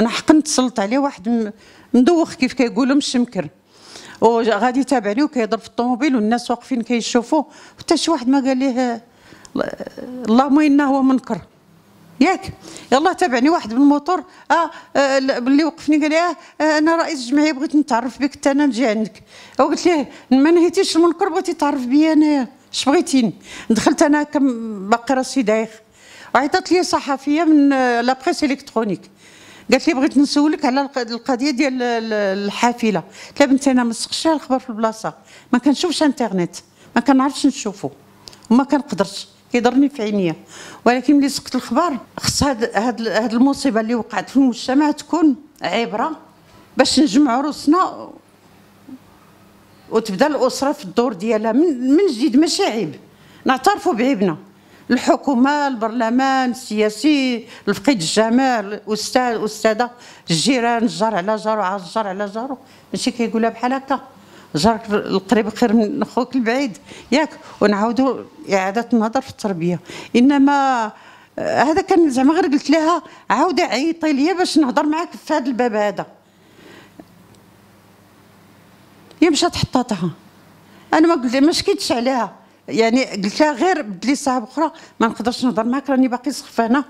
انا حقا تسلط عليه واحد مدوخ كيف كيقولوا مشمكر وغادي يتابعني وكيضرب في الطوموبيل والناس واقفين كيشوفوه حتى شي واحد ما قال ليه اللهم انه هو منكر ياك يلا تابعني واحد بالموتور اه, آه، باللي اللي وقفني قال لي آه, آه، انا رئيس الجمعيه بغيت نتعرف بك حتى انا نجي عندك قلت ليه ما نهيتيش المنكر بغيتي تعرف بيا انايا اش بغيتيني دخلت انا كم باقي راسي دايخ عيطت لي صحفيه من لابريس آه، الكترونيك قالت لي بغيت نسولك على القضيه ديال الحافله قلت لها بنتي انا ما نسقش الخبر في البلاصه ما كنشوفش انترنت ما كنعرفش نشوفه وما كنقدرش كيضرني في عينيا ولكن ملي سقت الخبر خص هاد هاد هاد المصيبه اللي وقعت في المجتمع تكون عبره باش نجمعوا روسنا وتبدا الاسره في الدور ديالها من من جديد ماشي عيب نعترفوا بعيبنا الحكومه البرلمان السياسي الفقيد الجمال الاستاذ الاستاذه الجيران جار على جار على جار على جارو ماشي كيقولها بحال هكا جارك القريب خير من خوك البعيد ياك ونعاودوا اعاده النظر في التربيه انما آه، هذا كان زعما غير قلت لها عاودي عيطي ليا باش نهضر معاك في هذا الباب هذا هي مشات حطاتها انا ما قلت ما شكيتش عليها يعني قلت لها غير بدلي صاحب اخرى ما نقدرش نهضر معاك راني باقي سخفانه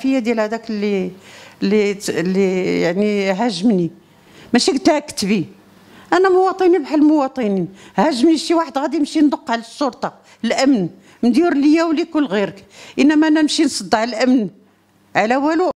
فيا ديال هذاك اللي اللي اللي يعني هاجمني ماشي قلت لها كتبي انا مواطني بحال المواطنين هاجمني شي واحد غادي نمشي ندق على الشرطه الامن مدير ليا وليك ولغيرك انما انا نمشي نصدع الامن على والو